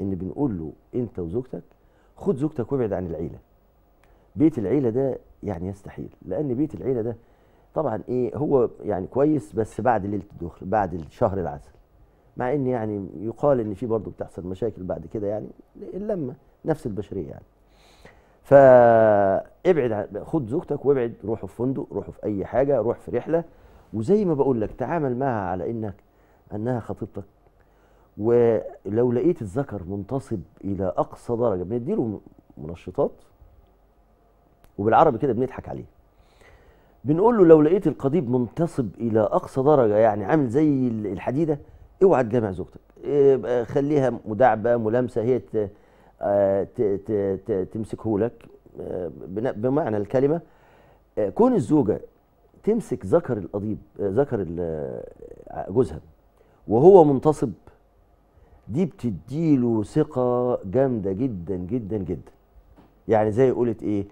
ان بنقول له انت وزوجتك خد زوجتك وابعد عن العيله بيت العيله ده يعني يستحيل لان بيت العيله ده طبعا ايه هو يعني كويس بس بعد ليله الدخل بعد شهر العسل مع ان يعني يقال ان في برضه بتحصل مشاكل بعد كده يعني اللمه نفس البشريه يعني فابعد خد زوجتك وابعد روحوا في فندق روحوا في اي حاجه روح في رحله وزي ما بقول لك تعامل معها على انك انها خطيبتك ولو لقيت الذكر منتصب الى اقصى درجه بنديله منشطات وبالعربي كده بنضحك عليه بنقول له لو لقيت القضيب منتصب الى اقصى درجه يعني عامل زي الحديده اوعى تجامع زوجتك خليها مداعبه ملامسه هي آه، تمسكه لك آه، بمعنى الكلمه آه، كون الزوجه تمسك ذكر القضيب ذكر جوزها وهو منتصب دي بتديله ثقه جامده جدا جدا جدا يعني زي قلت ايه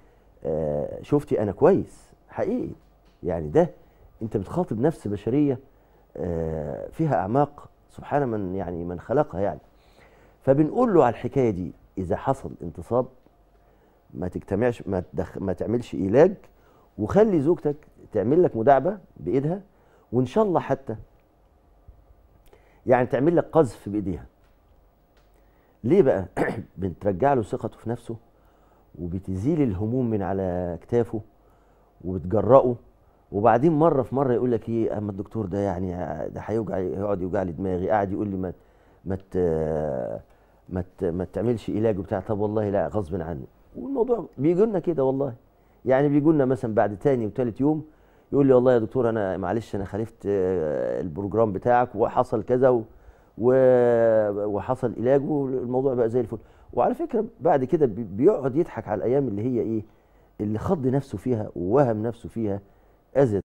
آه شفتي انا كويس حقيقي يعني ده انت بتخاطب نفس بشريه آه فيها اعماق سبحان من يعني من خلقها يعني فبنقول له على الحكايه دي اذا حصل انتصاب ما تجتمعش ما, تدخ ما تعملش ايلاج وخلي زوجتك تعمل لك مداعبه بايدها وان شاء الله حتى يعني تعمل لك قذف بايديها ليه بقى بترجع له ثقته في نفسه وبتزيل الهموم من على اكتافه وبتجرأه وبعدين مره في مره يقول لك ايه اما الدكتور ده يعني ده هيوجع يقعد يوجع لي دماغي قاعد يقول لي ما ما ما ما تعملش علاج وبتاع طب والله لا غصب عني والموضوع بيجي لنا كده والله يعني بيجي لنا مثلا بعد تاني وتالت يوم يقول لي والله يا دكتور انا معلش انا خالفت آه، البروجرام بتاعك وحصل كذا و... وحصل علاج والموضوع بقى زي الفل وعلى فكره بعد كده بيقعد يضحك على الايام اللي هي ايه اللي خض نفسه فيها ووهم نفسه فيها اذى